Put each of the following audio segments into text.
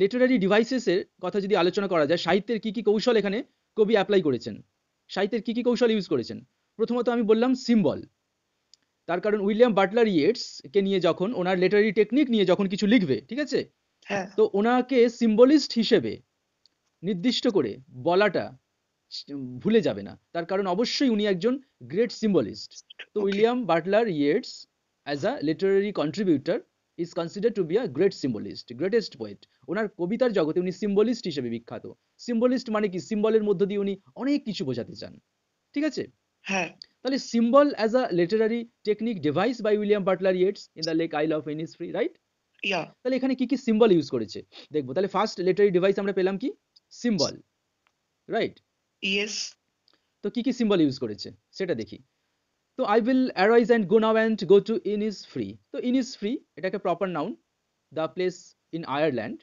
Literary ডিভাইসেসের কথা যদি আলোচনা করা যায় সাহিত্যের কী কী কৌশল এখানে কবি অ্যাপ্লাই করেছেন সাহিত্যের কী কী কৌশল ইউজ করেছেন প্রথমত আমি বললাম সিম্বল তার কারণ উইলিয়াম বাটলার ইয়েটসকে নিয়ে যখন ওনার লেটারি টেকনিক নিয়ে যখন কিছু লিখবে ঠিক আছে হ্যাঁ। তো ওনাকে সিম্বলিস্ট হিসেবে নির্দিষ্ট করে বলাটা ভুলে যাবে না তার কারণ অবশ্যই উনি একজন গ্রেট সিম্বলিস্ট তো William Butler Yeats as a literary contributor is consider to be a great symbolist greatest poet ওনার কবিতার জগতে উনি সিম্বলিস্ট হিসেবে বিখ্যাত সিম্বলিস্ট মানে কি সিম্বলের মধ্য দিয়ে উনি অনেক কিছু বোঝাতে চান ঠিক আছে হ্যাঁ তাহলে symbol as a literary technique device by William Butler Yeats in the Lake Isle of Innisfree right তাহলে এখানে কি কি সিম্বল ইউজ করেছে দেখবো তাহলে ফার্স্ট লেটারি ডিভাইস আমরা পেলাম কি সিম্বল রাইট ইয়েস তো কি কি সিম্বল ইউজ করেছে সেটা দেখি তো I will arise and go now and go to Innisfree তো ইন ইজ ফ্রি এটাকে proper noun the place in Ireland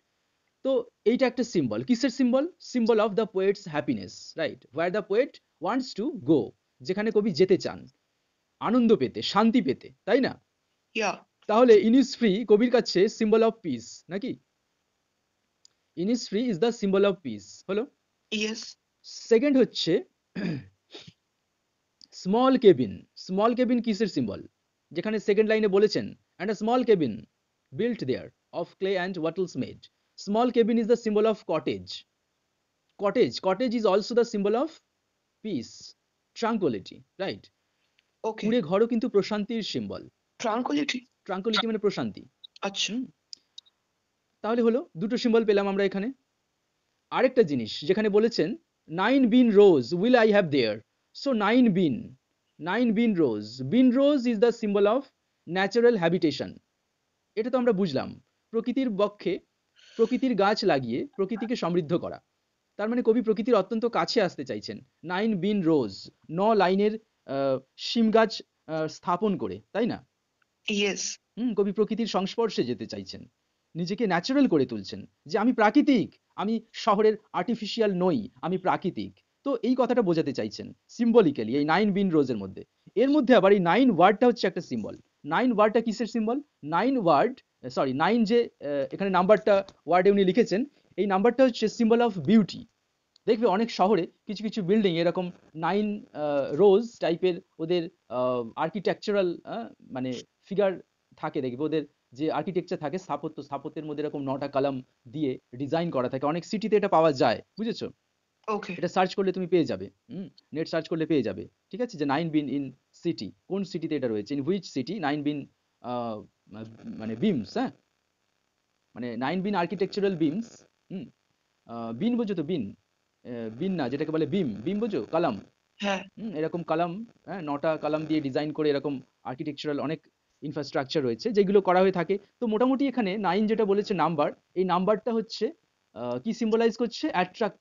তো এইটা একটা সিম্বল কিসের symbol symbol of the poet's happiness right where the poet wants to go যেখানে কবি যেতে চান আনন্দ পেতে শান্তি পেতে তাই না তাহলে ইন ইজ ফ্রি কবির কাছে সিম্বল অফ পিস নাকি Innisfree is the symbol of peace হলো সেকেন্ড হচ্ছে স্মল কেবিন স্মল কেবিন কিসের সিম্বল যেখানে সেকেন্ড লাইনে বলেছেন and a small cabin built there of clay and wattles made small cabin is the symbol of cottage cottage cottage is also the symbol of peace tranquility right কুড়ে ঘরও কিন্তু প্রশান্তির symbol tranquillity ট্রাঙ্কোলিটি মানে প্রশান্তি আচ্ছা তাহলে হলো দুটো সিম্বল পেলাম আমরা এখানে আরেকটা জিনিস যেখানে বলেছেন nine bean rows will I have there So 9 bin, 9 bin rows. Bin rows is the symbol of natural habitation. এটা তো আমরা বুঝলাম প্রকৃতির পক্ষে প্রকৃতির গাছ লাগিয়ে প্রকৃতিকে সমৃদ্ধ করা তার মানে কবি প্রকৃতির অত্যন্ত কাছে আসতে চাইছেন নাইন বিন রোজ ন লাইনের শিম গাছ স্থাপন করে তাই না হুম কবি প্রকৃতির সংস্পর্শে যেতে চাইছেন নিজেকে ন্যাচারাল করে তুলছেন যে আমি প্রাকৃতিক আমি শহরের আর্টিফিশিয়াল নই আমি প্রাকৃতিক তো এই কথাটা বোঝাতে চাইছেন সিম্বলিক্যালি এই নাইন বিন রোজের মধ্যে এর মধ্যে আবার এই নাইন ওয়ার্ডটা হচ্ছে একটা সিম্বল নাইন ওয়ার্ডটা কিসের symbol nine word sorry nine যে এখানে নাম্বারটা ওয়ার্ডে উনি লিখেছেন এই নাম্বারটা হচ্ছে সিম্বল অফ বিউটি দেখবে অনেক শহরে কিছু কিছু বিল্ডিং এরকম নাইন রোজ টাইপের ওদের আর্কিটেকচারাল মানে ফিগার থাকে দেখবে ওদের যে আর্কিটেকচার থাকে স্থাপত্য স্থাপত্যের মধ্যে এরকম নটা কলাম দিয়ে ডিজাইন করা থাকে অনেক সিটিতে এটা পাওয়া যায় বুঝেছো ওকে এটা সার্চ করলে তুমি পেয়ে যাবে হুম নেট সার্চ করলে পেয়ে যাবে ঠিক আছে যে নাইন বিন ইন সিটি কোন সিটিতে এটা রয়েছে in which city nine bean মানে বিমস হ্যাঁ মানে nine bean architectural beams hmm bean বোঝো তো বিন বিন না যেটাকে বলে বিম বিম বোঝো কালাম হ্যাঁ এরকম কালাম হ্যাঁ নটা কালাম দিয়ে ডিজাইন করে এরকম আর্কিটেকচারাল অনেক ইনফ্রাস্ট্রাকচার রয়েছে যেগুলো করা হয়ে থাকে তো মোটামুটি এখানে নাইন যেটা বলেছে নাম্বার এই নাম্বারটা হচ্ছে কি সিম্বলাইজ করছে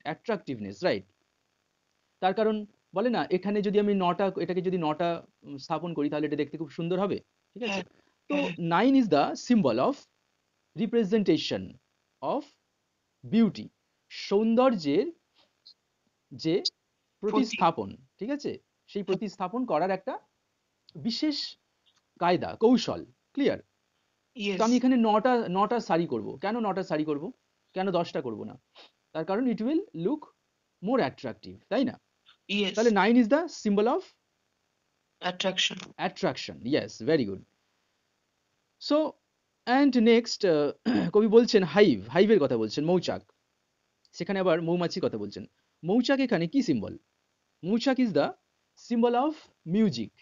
অ্যাট্রাক্টিভনেস রাইট তার কারণ বলে না এখানে যদি আমি নটা এটাকে যদি নটা স্থাপন করি তাহলে এটা দেখতে খুব সুন্দর হবে ঠিক আছে হ্যাঁ, তো nine is the symbol of representation of beauty সৌন্দর্যের যে প্রতিস্থাপন ঠিক আছে সেই প্রতিস্থাপন করার একটা বিশেষ কায়দা কৌশল ক্লিয়ার তো আমি এখানে নটা নটা সারি করব কেন নটা সারি করব কেন দশটা করব না তার কারণ it will look more attractive তাই না তাহলে nine is the symbol of attraction attraction yes very good so and next কবি বলছেন হাইভ হাইভের কথা বলছেন মৌচাক সেখানে আবার মৌমাছির কথা বলছেন মৌচাক এখানে কি সিম্বল মৌচাক is the symbol of music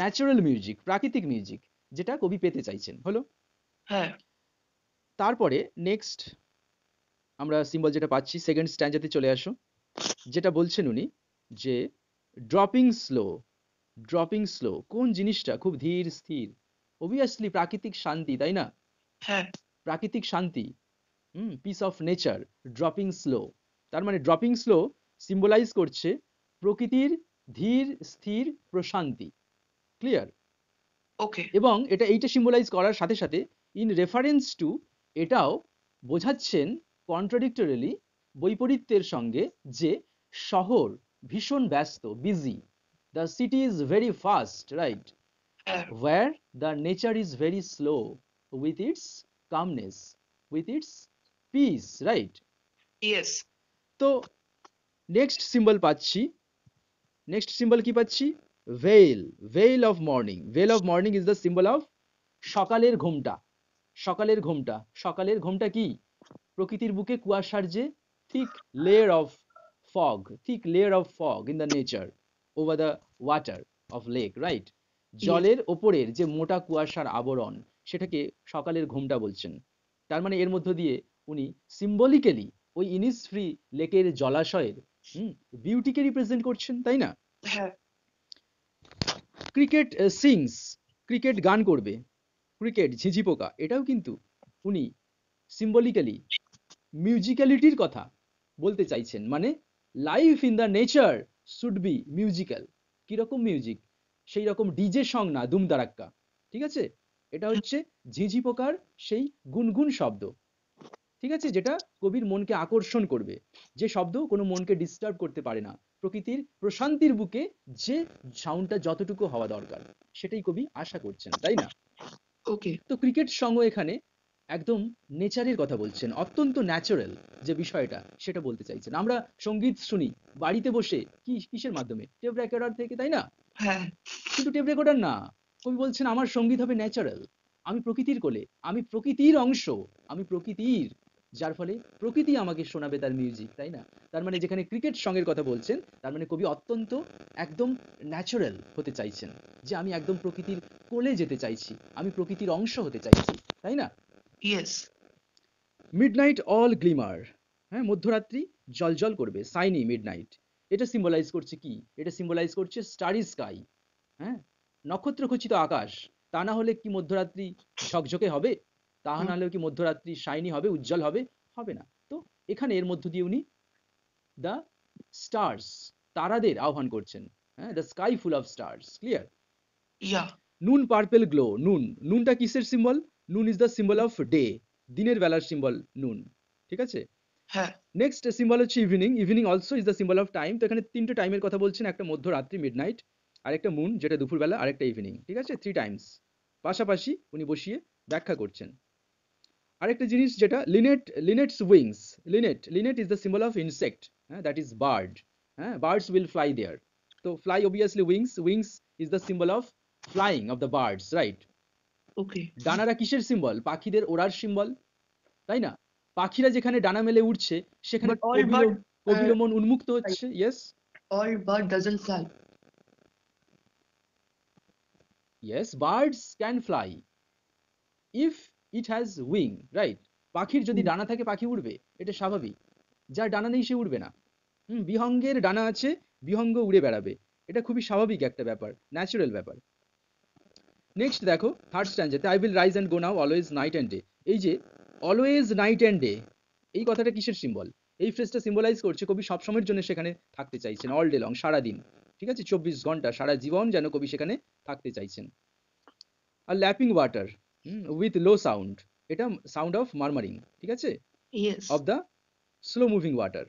natural music প্রাকৃতিক মিউজিক যেটা কবি পেতে চাইছেন হলো হ্যাঁ তারপরে নেক্সট আমরা সিম্বল যেটা পাচ্ছি সেকেন্ড স্ট্যান্ডাতে চলে আসো যেটা বলছেন উনি যে ড্রপিং স্লো ড্রপিং স্লো কোন জিনিসটা খুব ধীর স্থির অবভিয়াসলি প্রাকৃতিক শান্তি তাই না হ্যাঁ প্রাকৃতিক শান্তি hmm peace of nature dropping slow তার মানে ড্রপিং স্লো সিম্বলাইজ করছে প্রকৃতির ধীর স্থির প্রশান্তি ক্লিয়ার ওকে এবং এটা এইটা সিম্বলাইজ করার সাথে সাথে ইন রেফারেন্স টু এটাও বোঝাচ্ছেন কন্ট্রাডিক্টরিলি বৈপরীত্যের সঙ্গে যে শহর ভীষণ ব্যস্ত busy the city is very fast right where the nature is very slow with its calmness with its peace right yes তো নেক্সট সিম্বল পাচ্ছি নেক্সট সিম্বল কি পাচ্ছি veil veil of morning veil of morning is the symbol of সকালের ঘুমটা সকালের ঘুমটা সকালের ঘুমটা কি প্রকৃতির বুকে কুয়াশার যে thick layer of fog thick layer of fog in the nature over the water of lake right জলের ওপরের যে মোটা কুয়াশার আবরণ সেটাকে সকালের ঘুমটা বলছেন তার মানে এর মধ্য দিয়ে উনি সিম্বলিক্যালি ওই ইনিস ফ্রি লেকের জলাশয়ের বিউটিকে রিপ্রেজেন্ট করছেন তাই না ক্রিকেট সিংস ক্রিকেট গান করবে ক্রিকেট ঝিঝি পোকা এটাও কিন্তু উনি সিম্বলিক্যালি মিউজিক্যালিটির কথা বলতে চাইছেন মানে life in the nature should be musical কীরকম মিউজিক সেই রকম ডিজে সং না দুমদারাক্কা ঠিক আছে এটা হচ্ছে ঝিঝি পোকার সেই গুনগুন শব্দ ঠিক আছে যেটা কবির মনকে আকর্ষণ করবে যে শব্দ কোনো মনকে ডিস্টার্ব করতে পারে না প্রকৃতির প্রশান্তির বুকে যে সাউন্ডটা যতটুকু হওয়া দরকার সেটাই কবি আশা করছেন তাই না ওকে তো ক্রিকেট সঙ্গ এখানে একদম নেচারের কথা বলছেন অত্যন্ত ন্যাচারাল যে বিষয়টা সেটা বলতে চাইছেন আমরা সঙ্গীত শুনি বাড়িতে বসে কি কিসের মাধ্যমে টেপ রেকর্ডার থেকে তাই না হ্যাঁ কিন্তু টেপ রেকর্ডার না কবি বলছেন আমার সঙ্গীত হবে ন্যাচারাল আমি প্রকৃতির কোলে আমি প্রকৃতির অংশ আমি প্রকৃতির যার ফলে প্রকৃতি আমাকে শোনাবে তার মিউজিক তাই না তার মানে যেখানে ক্রিকেট সঙ্গের কথা বলছেন তার মানে কবি অত্যন্ত একদম ন্যাচারাল হতে চাইছেন যে আমি একদম প্রকৃতির কোলে যেতে চাইছি আমি প্রকৃতির অংশ হতে চাইছি তাই না ইয়েস মিডনাইট অল গ্লিমার হ্যাঁ মধ্যরাত্রি জলজল করবে সাইনি মিডনাইট এটা সিম্বলাইজ করছে কি এটা সিম্বলাইজ করছে স্টারি স্কাই হ্যাঁ নক্ষত্রখচিত আকাশ তা না হলে কি মধ্যরাত্রি ঝকঝকে হবে তা না হলেও কি মধ্যরাত্রি শাইনি হবে উজ্জ্বল হবে হবে না তো এখানে এর মধ্য দিয়ে উনি দ্য স্টার্স তারাদের আহ্বান করছেন হ্যাঁ the sky full of stars clear yeah noon purple glow noon নুনটা কিসের symbol noon is the symbol of day দিনের বেলার সিম্বল নুন ঠিক আছে হ্যাঁ নেক্সট সিম্বল হচ্ছে evening evening also is the symbol of time তো এখানে তিনটে টাইমের কথা বলছেন একটা মধ্যরাত্রি মিড নাইট আরেকটা মুন যেটা দুপুরবেলা আরেকটা ইভিনিং ঠিক আছে থ্রি টাইমস পাশাপাশি উনি বসিয়ে ব্যাখ্যা করছেন আরেকটা জিনিস যেটা linnet linnets wings linnet linnet is the symbol of insect হ্যাঁ দ্যাট ইজ বার্ড হ্যাঁ বার্ডস উইল ফ্লাই দেয়ার তো fly obviously wings wings is the symbol of flying of the birds right okay ডানারা কিসের সিম্বল পাখিদের ওড়ার symbol তাই না পাখিরা যেখানে ডানা মেলে উঠছে সেখানে অভিলম্বন uh, উন্মুক্ত হচ্ছে yes all bird doesn't fly yes birds can fly if it has wing right পাখির যদি hmm. ডানা থাকে পাখি উড়বে এটা স্বাভাবিক যার ডানা নেই সে উড়বে না বিহঙ্গের ডানা আছে বিহঙ্গ উড়ে বেড়াবে এটা খুবই স্বাভাবিক একটা ব্যাপার ন্যাচারাল ব্যাপার নেক্সট দেখো থার্ড স্ট্যান্ডে I will rise and go now always night and day এই যে অলওয়েজ নাইট অ্যান্ড ডে এই কথাটা কিসের সিম্বল এই ফ্রেজটা সিম্বলাইজ করছে কবি সবসময়ের জন্য সেখানে থাকতে চাইছেন অল ডে লং সারা দিন ঠিক আছে চব্বিশ ঘন্টা সারা জীবন যেন কবি সেখানে থাকতে চাইছেন আর lapping water with low sound এটা সাউন্ড অফ মারমারিং ঠিক আছে of the slow moving water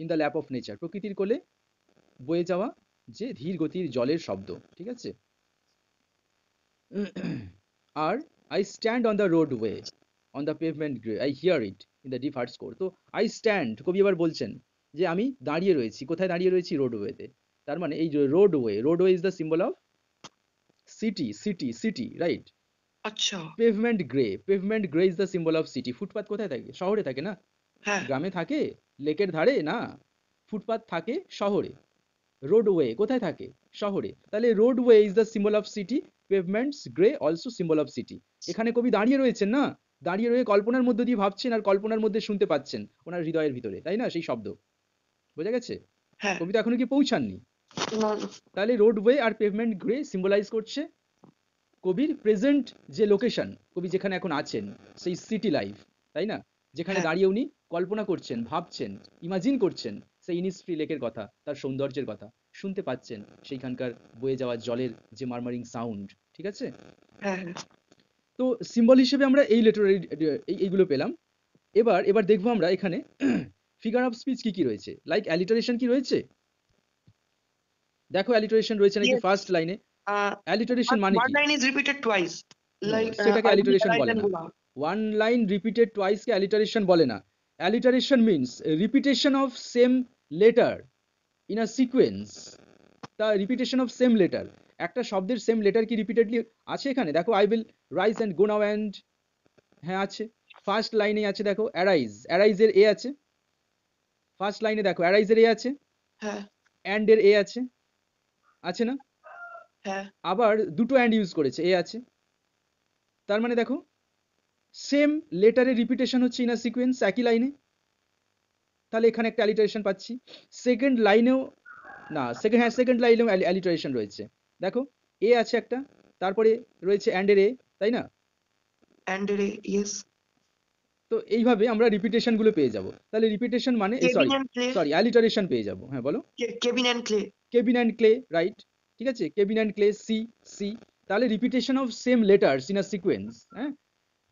in the lap of nature প্রকৃতির কোলে বয়ে যাওয়া যে ধীর গতির জলের শব্দ ঠিক আছে আর I stand on the roadway on the pavement grey I hear it in the deep score তো আই স্ট্যান্ড কবি এবার বলছেন যে আমি দাঁড়িয়ে রয়েছি কোথায় দাঁড়িয়ে রয়েছি রোড ওয়েতে তার মানে এই roadway roadway is the symbol of city city city right আচ্ছা pavement grey pavement grey is the symbol of city ফুটপাত কোথায় থাকে শহরে থাকে না হ্যাঁ। গ্রামে থাকে লেকের ধারে না ফুটপাত থাকে শহরে রোডওয়ে কোথায় থাকে শহরে তাহলে roadway is the symbol of city pavements grey also symbol of city এখানে কবি দাঁড়িয়ে রয়েছেন না দাঁড়িয়ে রয়ে কল্পনার মধ্যে দিয়ে ভাবছেন আর কল্পনার মধ্যে শুনতে পাচ্ছেন ওনার হৃদয়ের ভিতরে তাই না সেই শব্দ বোঝা গেছে হ্যাঁ। কবিতা এখনো কি পৌঁছাননি তাহলে রোডওয়ে আর পেভমেন্ট গ্রে সিম্বলাইজ করছে কবির প্রেজেন্ট যে লোকেশন কবি যেখানে এখন আছেন সেই সিটি লাইফ তাই না যেখানে হ্যাঁ। দাঁড়িয়ে উনি কল্পনা করছেন ভাবছেন ইমাজিন করছেন সেই ইনিস্ট্রি লেকের কথা তার সৌন্দর্যের কথা শুনতে পাচ্ছেন সেইখানকার বয়ে যাওয়া জলের যে মার্মারিং সাউন্ড ঠিক আছে হ্যাঁ, হ্যাঁ। তো সিম্বল হিসেবে আমরা এই লেটারারি এইগুলো পেলাম এবার এবার দেখবো আমরা এখানে ফিগার অফ স্পিচ কি কি রয়েছে লাইক অ্যালিটারেশন কি রয়েছে দেখো অ্যালিটারেশন রয়েছে নাকি ফার্স্ট লাইনে অ্যালিটারেশন মানে কি line is repeated twice like সেটাকে অ্যালিটারেশন uh, বলে না ওয়ান লাইন রিপিটেড টুয়াইস কে অ্যালিটারেশন বলে না alliteration means repetition of same letter in a sequence the repetition of same letter একটা শব্দের সেম লেটার কি রিপিটেডলি আছে এখানে দেখো I will rise and go now and হ্যাঁ আছে ফার্স্ট লাইনে আছে দেখো অ্যারাইজ অ্যারাইজের এ আছে ফার্স্ট লাইনে দেখো অ্যারাইজের এ আছে হ্যাঁ অ্যান্ড এর এ আছে আছে না হ্যাঁ আবার দুটো অ্যান্ড ইউজ করেছে এ আছে তার মানে দেখো সেম লেটারের রিপিটেশন হচ্ছে ইন আ সিকোয়েন্স একই লাইনে তাহলে এখানে একটা অ্যালিটারেশন পাচ্ছি সেকেন্ড লাইনেও না সেকেন্ড হ্যাঁ সেকেন্ড লাইনেও অ্যালিটারেশন রয়েছে দেখো এ আছে একটা তারপরে রয়েছে অ্যান্ডের এ তাই না অ্যান্ডের এ ইয়েস তো এইভাবে আমরা রিপিটেশন গুলো পেয়ে যাব তাহলে রিপিটেশন মানে সরি সরি অ্যালিটারেশন পেয়ে যাব হ্যাঁ বলো cabin and clay cabin and clay right ঠিক আছে cabin and clay C C তাহলে repetition of same letters in a sequence হ্যাঁ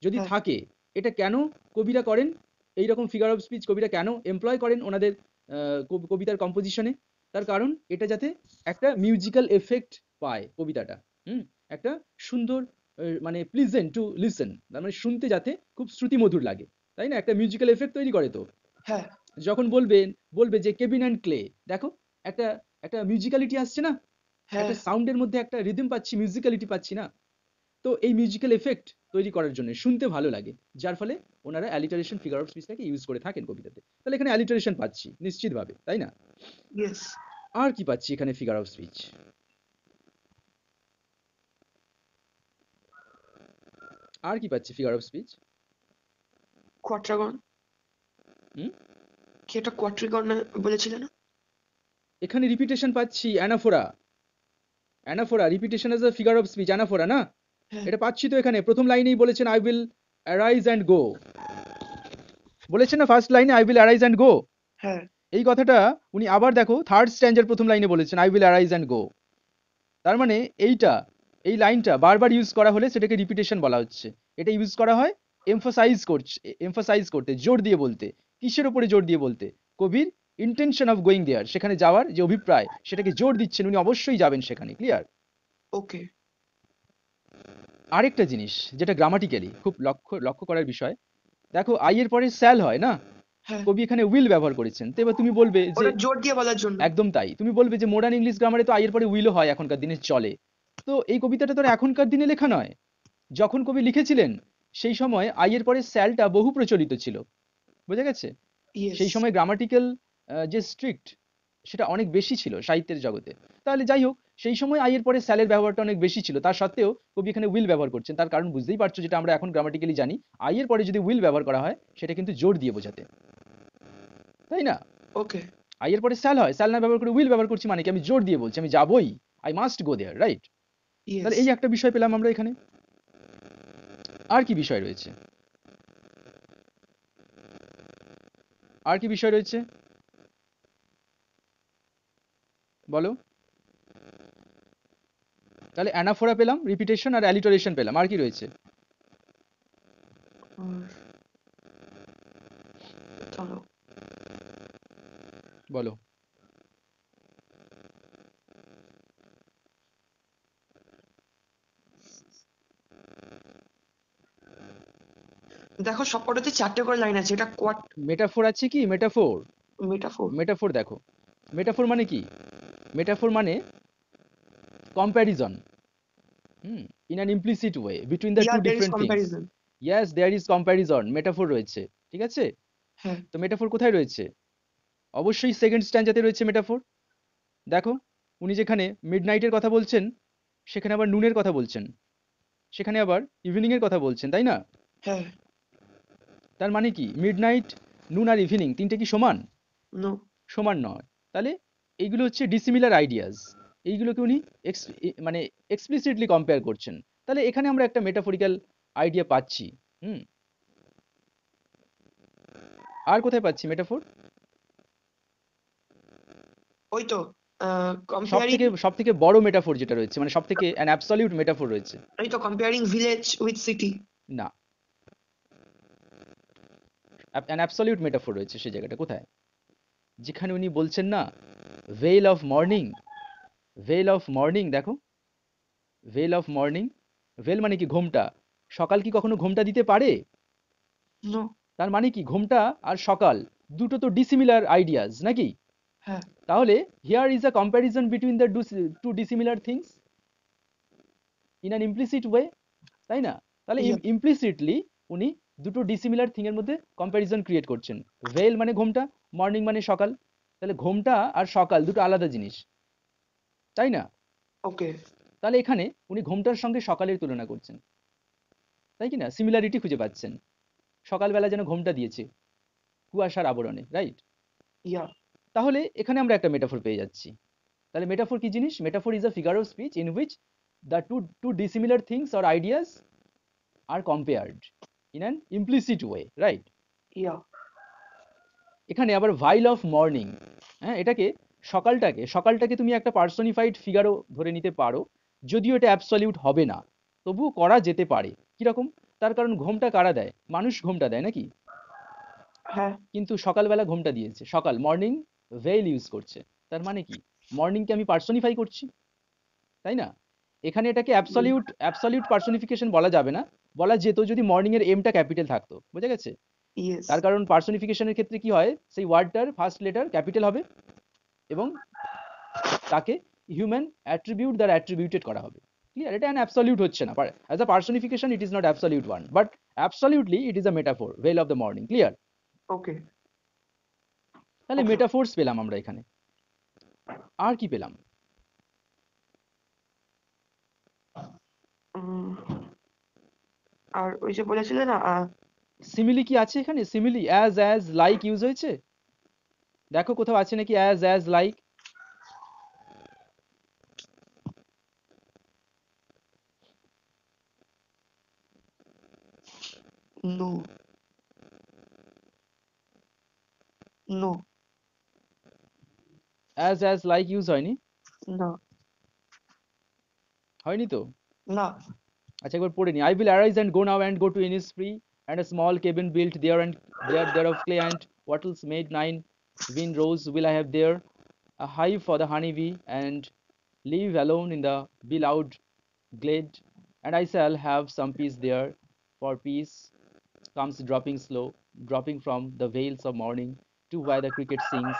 যদি হ্যাঁ। থাকে এটা কেন কবিরা করেন এই রকম ফিগার অফ স্পিচ কবিরা কেন এমপ্লয় করেন ওনাদের কবিতার কম্পোজিশনে তার কারণ এটা যাতে একটা মিউজিক্যাল এফেক্ট পায় কবিতাটা হুম একটা সুন্দর মানে প্লিজেন্ট টু লিসেন তার মানে শুনতে যাতে খুব শ্রুতি মধুর লাগে তাই না একটা মিউজিক্যাল এফেক্ট তৈরি করে তো হ্যাঁ যখন বলবেন বলবে যে কেবিন অ্যান্ড ক্লে দেখো একটা একটা মিউজিক্যালিটি আসছে না হ্যাঁ। একটা সাউন্ডের মধ্যে একটা রিদম পাচ্ছি মিউজিক্যালিটি পাচ্ছি না তো এই মিউজিক্যাল এফেক্ট তৈরি করার জন্য শুনতে ভালো লাগে যার ফলে ওনারা অ্যালিটারেশন ফিগার অফ স্পিচটাকে ইউজ করে থাকেন কবিতাতে তাহলে এখানে অ্যালিটারেশন পাচ্ছি নিশ্চিতভাবে তাই না আর কি পাচ্ছি এখানে ফিগার অফ স্পিচ আর কি পাচ্ছি ফিগার অফ স্পিচ কোয়াট্রাগন হুম কি এটা না এখানে রিপিটেশন পাচ্ছি anaphora anaphora repetition as a figure of speech anaphora না হ্যাঁ। এটা পাচ্ছি তো এখানে প্রথম লাইনেই বলেছেন I will arise and go বলেছেন না ফার্স্ট লাইনে I will arise and go হ্যাঁ এই কথাটা উনি আবার দেখো থার্ড স্ট্যান্ডার প্রথম লাইনে বলেছেন I will arise and go তার মানে এইটা এই লাইনটা বারবার ইউজ করা হলে সেটাকে রিপিটেশন বলা হচ্ছে এটা ইউজ করা হয় এমফোসাইজ করছে এমফোসাইজ করতে জোর দিয়ে বলতে কিসের ওপরে জোর দিয়ে বলতে কবির ইন্টেনশন অফ গোয়িং দেয়ার সেখানে যাওয়ার যে অভিপ্রায় সেটাকে জোর দিচ্ছেন উনি অবশ্যই যাবেন সেখানে ক্লিয়ার ওকে আরেকটা জিনিস যেটা গ্রামাটিক্যালি খুব লক্ষ্য লক্ষ্য করার বিষয় দেখো আই এর পরে স্যাল হয় না হ্যাঁ। কবি এখানে উইল ব্যবহার করেছেন তো এবার তুমি বলবে যে জোর দিয়ে বলার জন্য একদম তাই তুমি বলবে যে মডার্ন ইংলিশ গ্রামারে তো আই এর পরে উইলও হয় এখনকার দিনে চলে তো এই কবিতাটা তো এখনকার দিনে লেখা নয় যখন কবি লিখেছিলেন সেই সময় আই এর পরে স্যালটা বহু প্রচলিত ছিল বুঝা গেছে সেই সময় গ্রামাটিক্যাল যে স্ট্রিক্ট সেটা অনেক বেশি ছিল সাহিত্যের জগতে তাহলে যাই হোক সেই সময় আই এর পরে স্যালের ব্যবহারটা অনেক বেশি ছিল তার সত্ত্বেও কবি এখানে উইল ব্যবহার করছেন তার কারণ বুঝতেই পারছো যেটা আমরা এখন গ্রামাটিক্যালি জানি আই এর পরে যদি উইল ব্যবহার করা হয় সেটা কিন্তু জোর দিয়ে বোঝাতে তাই না ওকে আই এর পরে স্যাল হয় স্যাল না ব্যবহার করে উইল ব্যবহার করছি মানে কি আমি জোর দিয়ে বলছি আমি যাবই I must go there right তাহলে এই একটা বিষয় পেলাম আমরা এখানে আর কি বিষয় রয়েছে আর কি বিষয় রয়েছে বলো তাহলে অ্যানাফোরা পেলাম রিপিটেশন আর অ্যালিটারেশন পেলাম আর কি রয়েছে বলো দেখো সবকটাতে চারটে করে লাইন আছে এটা কোয়াট মেটাফোর আছে কি মেটাফোর মেটাফোর মেটাফোর দেখো মেটাফোর মানে কি মেটাফোর মানে comparison hmm, in an implicit way between the yeah, two different things yes there is comparison metaphor রয়েছে ঠিক আছে হ্যাঁ। তো metaphor কোথায় রয়েছে অবশ্যই সেকেন্ড স্ট্যান্ডাতে রয়েছে metaphor দেখো উনি যেখানে মিডনাইটের কথা বলছেন সেখানে আবার নুনের কথা বলছেন সেখানে আবার ইভিনিং এর কথা বলছেন তাই না হ্যাঁ। তার মানে কি মিডনাইট নুন আর ইভিনিং তিনটে কি সমান সমান নয় তাহলে এগুলো হচ্ছে ডিসিমিলার আইডিয়াস এইগুলোকে উনি এক্স মানে এক্সপ্লিসিটলি কম্পেয়ার করছেন তাহলে এখানে আমরা একটা মেটাফোরিক্যাল আইডিয়া পাচ্ছি হুম আর কোথায় পাচ্ছি মেটাফোর ওই তো সবথেকে সবথেকে বড় মেটাফোর যেটা রয়েছে মানে সবথেকে অ্যান অ্যাবসলিউট মেটাফোর রয়েছে ওই তো কম্পেয়ারিং ভিলেজ উইথ সিটি না অ্যান অ্যাবসলিউট মেটাফোর রয়েছে সেই জায়গাটা কোথায় যেখানে উনি বলছেন না veil of morning veil of morning দেখো ভেল অফ মর্নিং ভেল মানে কি ঘোমটা সকাল কি কখনো ঘোমটা দিতে পারে তার মানে কি ঘোমটা আর সকাল দুটো তো ডিসিমিলার আইডিয়াজ নাকি হ্যাঁ। তাহলে here is a comparison between the two dissimilar things in an implicit way তাই না তাহলে ইমপ্লিসিটলি উনি দুটো ডিসিমিলার থিং এর মধ্যে কম্প্যারিজন ক্রিয়েট করছেন ভেল মানে ঘোমটা মর্নিং মানে সকাল তাহলে ঘোমটা আর সকাল দুটো আলাদা জিনিস তাই না ওকে তাহলে এখানে উনি ঘুমটার সঙ্গে সকালের তুলনা করছেন তাই কি না সিমিলারিটি খুঁজে পাচ্ছেন সকালবেলা যেন ঘুমটা দিয়েছে কুয়াশার আবরণে রাইট ইয়া তাহলে এখানে আমরা একটা মেটাফোর পেয়ে যাচ্ছি তাহলে মেটাফোর কি জিনিস metaphor is a figure of speech in which the two two dissimilar things or ideas are compared in an implicit way right yeah এখানে আবার ভাইল অফ মর্নিং হ্যাঁ এটাকে সকালটাকে সকালটাকে তুমি একটা পার্সোনিফাইড ফিগারও ধরে নিতে পারো যদিও এটা অ্যাবসলিউট হবে না তবু করা যেতে পারে কিরকম তার কারণ ঘুমটা কারা দেয় মানুষ ঘুমটা দেয় নাকি হ্যাঁ কিন্তু সকালবেলা ঘুমটা দিয়েছে সকাল মর্নিং ভেল ইউজ করছে তার মানে কি মর্নিংকে আমি পার্সোনিফাই করছি তাই না এখানে এটাকে অ্যাবসলিউট অ্যাবসলিউট পার্সোনিফিকেশন বলা যাবে না বলা যেত যদি মর্নিং এর এমটা ক্যাপিটাল থাকতো বোঝা গেছে তার কারণ পার্সোনিফিকেশনের ক্ষেত্রে কি হয় সেই ওয়ার্ডটার ফার্স্ট লেটার ক্যাপিটাল হবে এবং তাকে হিউম্যান অ্যাট্রিবিউট দ্বারা অ্যাট্রিবিউটেড করা হবে ক্লিয়ার এটা অ্যান অ্যাবসলিউট হচ্ছে না as a personification it is not absolute one but absolutely it is a metaphor veil of the morning clear okay তাহলে মেটাফোর্স পেলাম আমরা এখানে আর কি পেলাম আর ওই যে বলেছিলে না সিমিলি কি আছে এখানে simile as as like use হয়েছে দেখো কোথাও আছে নাকি as as like no no as as like use হয়নি না হয়নি তো না আচ্ছা একবার পড়ে নি I will arise and go now and go to Innisfree and a small cabin built there and there there of clay and made nine rose will I have there, a hive for the honeybee, and leave alone in the bellowed glade, and I shall have some peace there, for peace comes dropping slow, dropping from the veils of morning to where the cricket sings,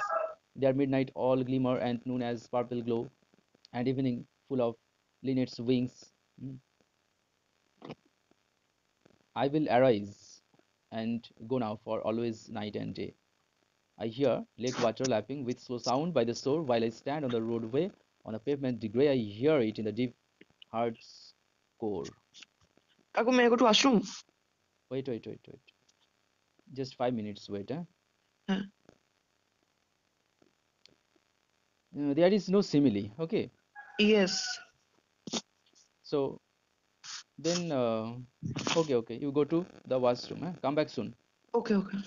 their midnight all glimmer and noon as purple glow, and evening full of linnets' wings. Hmm. I will arise and go now for always night and day. I hear lake water lapping with slow sound by the shore while I stand on the roadway on a pavement degree. I hear it in the deep heart's core. Kaku, may I go to washroom? Wait, wait, wait, wait. Just five minutes wait, huh? Huh? Uh, there is no simile, okay? Yes. So then uh, okay okay you go to the washroom come back soon okay okay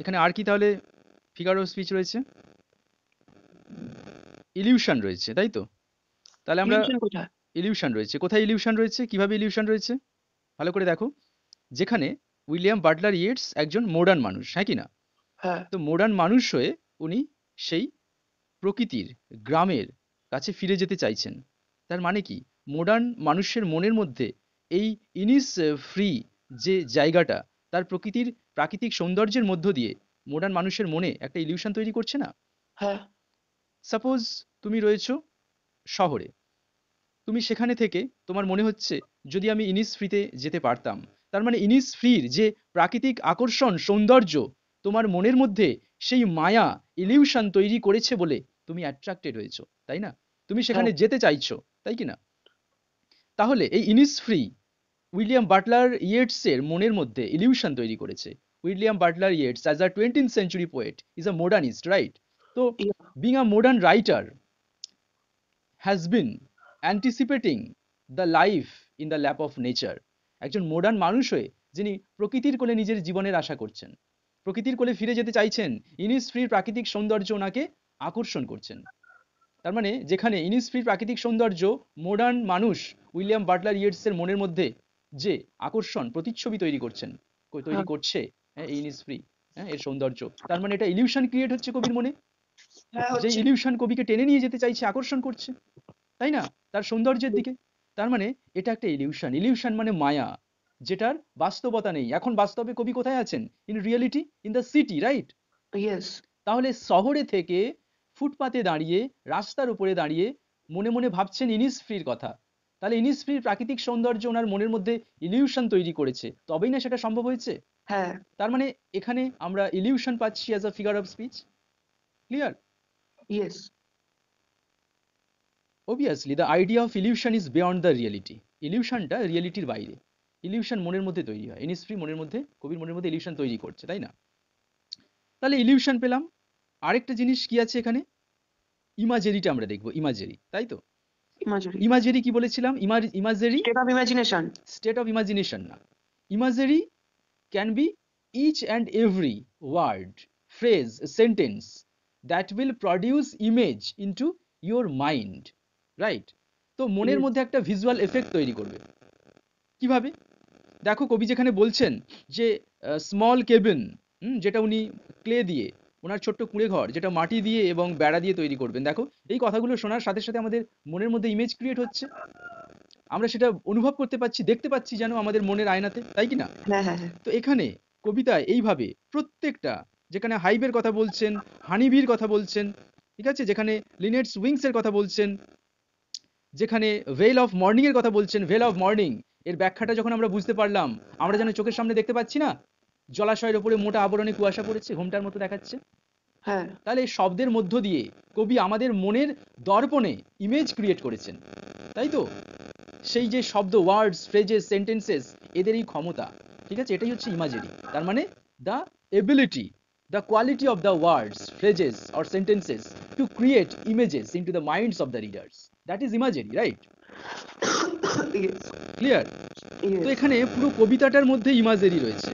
এখানে আর কি তাহলে figure of speech রয়েছে illusion রয়েছে তাই তো তাহলে আমরা ইলিউশন রয়েছে কোথায় ইলিউশন রয়েছে কিভাবে ইলিউশন রয়েছে ভালো করে দেখো যেখানে উইলিয়াম বাটলার ইয়েটস একজন মডার্ন মানুষ হ্যাঁ কি না হ্যাঁ। তো মডার্ন মানুষ হয়ে উনি সেই প্রকৃতির গ্রামের কাছে ফিরে যেতে চাইছেন তার মানে কি মডার্ন মানুষের মনের মধ্যে এই ইনিস ফ্রি যে জায়গাটা তার প্রকৃতির প্রাকৃতিক সৌন্দর্যের মধ্য দিয়ে মডার্ন মানুষের মনে একটা ইলিউশন তৈরি করছে না হ্যাঁ সাপোজ তুমি রয়েছো শহরে তুমি সেখানে থেকে তোমার মনে হচ্ছে যদি আমি ইনিস ফ্রিতে যেতে পারতাম তার মানে ইনিস ফ্রির যে প্রাকৃতিক আকর্ষণ সৌন্দর্য তোমার মনের মধ্যে সেই মায়া ইলিউশন তৈরি করেছে বলে তুমি অ্যাট্রাক্টেড হয়েছো তাই না তুমি সেখানে হ্যাঁ। যেতে চাইছো তাই কি না তাহলে এই ইনিস ফ্রি উইলিয়াম বাটলার ইয়েটসের মনের মধ্যে ইলিউশন তৈরি করেছে William Butler Yeats as a twentieth century poet is a modernist right তো being a modern writer has been anticipating the life in the lap of nature একজন modern মানুষ হয়ে যিনি প্রকৃতির কোলে নিজের জীবনের আশা করছেন প্রকৃতির কোলে ফিরে যেতে চাইছেন ইনিসফ্রির প্রাকৃতিক সৌন্দর্য ওনাকে আকর্ষণ করছেন তার মানে যেখানে ইনিসফ্রির প্রাকৃতিক সৌন্দর্য মোডার্ন মানুষ উইলিয়াম বাটলার ইয়েটসের মনের মধ্যে যে আকর্ষণ প্রতিচ্ছবি তৈরি করছেন তৈরি হ্যাঁ। করছে হ্যাঁ ফ্রি হ্যাঁ এর সৌন্দর্য তার মানে এটা ইলিউশন ক্রিয়েট হচ্ছে কবির মনে হ্যাঁ, যে ইলিউশন কবিকে টেনে নিয়ে যেতে চাইছে আকর্ষণ করছে তাই না তার সৌন্দর্যের দিকে তার মানে এটা একটা ইলিউশন ইলিউশন মানে মায়া যেটার বাস্তবতা নেই এখন বাস্তবে কবি কোথায় আছেন in reality in the city right তাহলে শহরে থেকে ফুটপাতে দাঁড়িয়ে রাস্তার উপরে দাঁড়িয়ে মনে মনে ভাবছেন ইনিস ফ্রির কথা তাহলে ইনিসফ্রির প্রাকৃতিক সৌন্দর্য ওনার মনের মধ্যে ইলিউশন তৈরি করেছে তবেই না সেটা সম্ভব হয়েছে হ্যাঁ তার মানে এখানে আমরা ইলিউশন পাচ্ছি as a figure of speech clear yes obviously the idea of illusion is beyond the reality ইলিউশনটা রিয়েলিটির বাইরে ইলিউশন মনের মধ্যে তৈরি হয় ইনিসফ্রি মনের মধ্যে কবির মনের মধ্যে ইলিউশন তৈরি করছে তাই না তাহলে ইলিউশন পেলাম আরেকটা জিনিস কি আছে এখানে ইমাজেরিটা আমরা দেখবো ইমাজেরি তাই তো ইমাজারি কি বলেছিলাম imagery state of imagination state of imagination না imagery can be each and every word phrase sentence that will produce image into your mind right তো মনের hmm. মধ্যে একটা ভিজুয়াল এফেক্ট তৈরি করবে কিভাবে দেখো কবি যেখানে বলছেন যে স্মল কেবিন যেটা উনি ক্লে দিয়ে ওনার ছোট্ট কুঁড়ে ঘর যেটা মাটি দিয়ে এবং বেড়া দিয়ে তৈরি করবেন দেখো এই কথাগুলো শোনার সাথে সাথে আমাদের মনের মধ্যে ইমেজ ক্রিয়েট হচ্ছে আমরা সেটা অনুভব করতে পাচ্ছি দেখতে পাচ্ছি যেন আমাদের মনের আয়নাতে তাই কিনা হ্যাঁ, হ্যাঁ, হ্যাঁ। তো এখানে কবিতা এইভাবে প্রত্যেকটা যেখানে হাইবের কথা বলছেন হানিভির কথা বলছেন ঠিক আছে যেখানে লিনেটস উইংস এর কথা বলছেন যেখানে ভেল অফ মর্নিং এর কথা বলছেন ভেল অফ মর্নিং এর ব্যাখ্যাটা যখন আমরা বুঝতে পারলাম আমরা যেন চোখের সামনে দেখতে পাচ্ছি না জলাশয়ের উপরে মোটা আবরণে কুয়াশা পড়েছে ঘোমটার মতো দেখাচ্ছে হ্যাঁ তাহলে শব্দের মধ্য দিয়ে কবি আমাদের মনের দর্পণে ইমেজ ক্রিয়েট করেছেন তাই তো সেই যে শব্দ ওয়ার্ডস ফ্রেজেস সেন্টেন্সেস এদেরই ক্ষমতা ঠিক আছে এটাই হচ্ছে ইমাজেরি তার মানে the ability the quality of the words phrases or sentences to create images into the minds of the readers that is imagery right clear তো এখানে পুরো কবিতাটার মধ্যে ইমাজেরি রয়েছে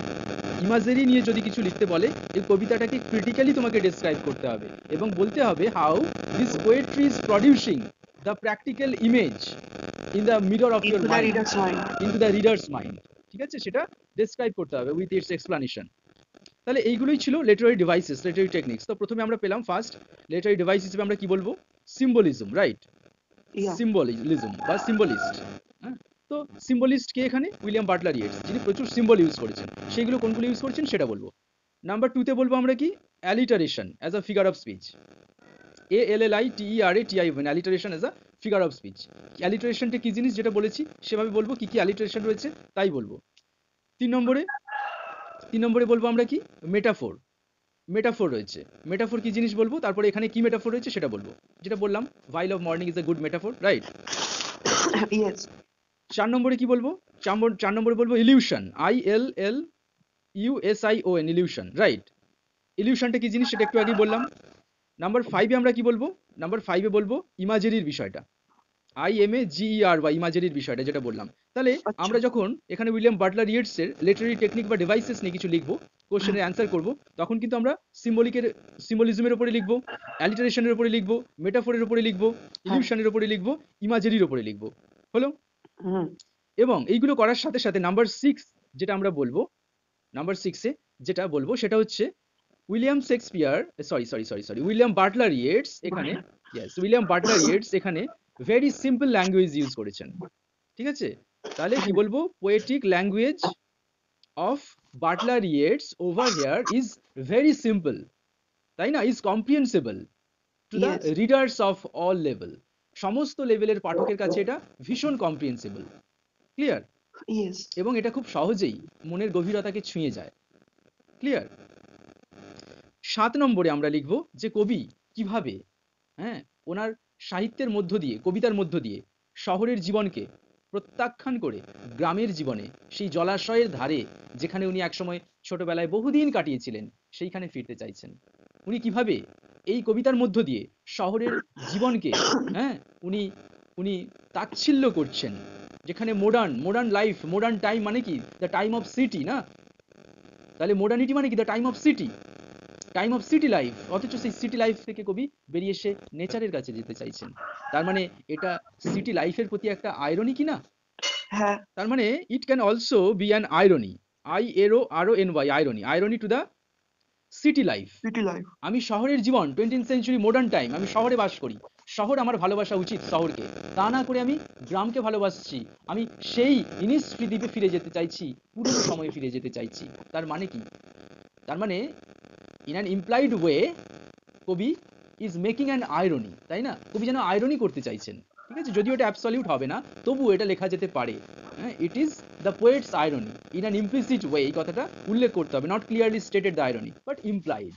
ইমাজেরি নিয়ে যদি কিছু লিখতে বলে এই কবিতাটাকে ক্রিটিক্যালি তোমাকে ডেসক্রাইব করতে হবে এবং বলতে হবে how this poetry is producing the practical image in the mirror of your mind into the reader's mind ঠিক আছে সেটা ডেসক্রাইব করতে হবে উইথ ইটস এক্সপ্লানেশন তাহলে এইগুলোই ছিল লেটারি ডিভাইসেস লেটারি টেকনিক্স তো প্রথমে আমরা পেলাম ফার্স্ট লেটারি ডিভাইস হিসেবে আমরা কি বলবো সিম্বলিজম রাইট সিম্বলিজম বা সিম্বলিস্ট হ্যাঁ তো সিম্বলিস্ট কে এখানে উইলিয়াম বাটলার ইয়েটস যিনি প্রচুর সিম্বল ইউজ করেছেন সেগুলো কোনগুলো ইউজ করেছেন সেটা বলবো নাম্বার টুতে বলবো আমরা কি alliteration as a figure of speech A L L I T E R A T I ওভেন alliteration as a figure of speech অ্যালিটারেশনটা কি জিনিস যেটা বলেছি সেভাবে বলবো কি কি অ্যালিটারেশন রয়েছে তাই বলবো তিন নম্বরে তিন নম্বরে বলবো আমরা কি মেটাফোর মেটাফোর রয়েছে মেটাফোর কি জিনিস বলবো তারপরে এখানে কি মেটাফোর রয়েছে সেটা বলবো যেটা বললাম veil of morning is a good metaphor right চার নম্বরে কি বলবো চার নম্বরে বলবো illusion I L L U S I O N illusion right ইলিউশনটা কি জিনিস সেটা একটু আগে বললাম নাম্বার ফাইভে আমরা কি বলবো নাম্বার ফাইভে বলবো ইমাজেরির বিষয়টা আই এম এ জিইআর বা ইমাজেরির বিষয়টা যেটা বললাম তাহলে আচ্ছা। আমরা যখন এখানে উইলিয়াম বাটলার ইয়েটস এর লেটারি টেকনিক বা ডিভাইসেস নিয়ে কিছু লিখবো কোশ্চেনের অ্যান্সার করব তখন কিন্তু আমরা সিম্বলিকের সিম্বলিজমের উপরে লিখবো অ্যালিটারেশনের উপরে লিখবো মেটাফোরের উপরে লিখবো ইলিউশনের হ্যাঁ। উপরে লিখবো ইমাজেরির উপরে লিখবো হলো এবং এইগুলো করার সাথে সাথে নাম্বার সিক্স যেটা আমরা বলবো নাম্বার সিক্সে যেটা বলবো সেটা হচ্ছে William Shakespeare sorry sorry sorry sorry William Butler Yeats এখানে ইয়েস উইলিয়াম বাটলার ইয়েটস এখানে ভেরি সিম্পল ল্যাঙ্গুয়েজ ইউজ করেছেন ঠিক আছে তাহলে কি বলবো poetic language of Butler Yeats over here is very simple তাই না is comprehensible to the readers of all level সমস্ত লেভেলের পাঠকের কাছে এটা ভীষণ কম্প্রিহেন্সিবল ক্লিয়ার এবং এটা খুব সহজেই মনের গভীরতাকে ছুঁয়ে যায় ক্লিয়ার সাত নম্বরে আমরা লিখব যে কবি কিভাবে হ্যাঁ ওনার সাহিত্যের মধ্য দিয়ে কবিতার মধ্য দিয়ে শহরের জীবনকে প্রত্যাখ্যান করে গ্রামের জীবনে সেই জলাশয়ের ধারে যেখানে উনি একসময় ছোটবেলায় বহুদিন কাটিয়েছিলেন সেইখানে ফিরতে চাইছেন উনি কিভাবে এই কবিতার মধ্য দিয়ে শহরের জীবনকে হ্যাঁ উনি উনি তাচ্ছিল্য করছেন যেখানে মোডার্ন মোডার্ন লাইফ মোডার্ন টাইম মানে কি দ্য টাইম অফ সিটি না তাহলে মোডার্নিটি মানে কি the time of city time of city life অথচ সেই সিটি লাইফ থেকে কবি বেরিয়ে এসে নেচারের কাছে যেতে চাইছেন তার মানে এটা সিটি লাইফের প্রতি একটা আয়রনি কি না হ্যাঁ তার মানে it can also be an irony I R R O N Y irony irony to the city life city life আমি শহরের জীবন টোয়েন্টিন সেঞ্চুরি মডার্ন টাইম আমি হ্যাঁ। শহরে বাস করি শহর আমার ভালোবাসা উচিত শহরকে তা না করে আমি গ্রামকে ভালোবাসছি আমি সেই দ্বীপে ফিরে যেতে চাইছি পুরো সময়ে ফিরে যেতে চাইছি তার মানে কি তার মানে ইন অ্যান ইমপ্লাইড ওয়ে কবি ইজ মেকিং অ্যান আয়রনি তাই না কবি যেন আয়রনি করতে চাইছেন ঠিক আছে যদিও এটা অ্যাবসলিউট হবে না তবু এটা লেখা যেতে পারে হ্যাঁ it is the poet's irony in an implicit way এই কথাটা উল্লেখ করতে হবে not clearly stated the irony but implied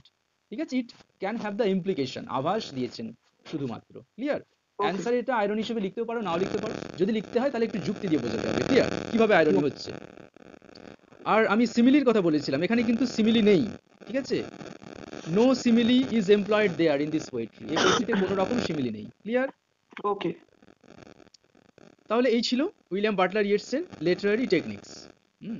ঠিক আছে it can have the implication আভাস দিয়েছেন শুধুমাত্র ক্লিয়ার অ্যান্সার এটা আয়রন হিসেবে লিখতেও পারো নাও লিখতে পারো যদি লিখতে হয় তাহলে একটু যুক্তি দিয়ে বোঝাতে হবে ক্লিয়ার কিভাবে আয়রন হচ্ছে আর আমি সিমিলির কথা বলেছিলাম এখানে কিন্তু সিমিলি নেই ঠিক আছে no simile is employed there in this way এই কোনো রকম সিমিলি নেই ক্লিয়ার ওকে তাহলে এই ছিল উইলিয়াম বাটলার ইয়েটসের লেটারারি টেকনিক্স হুম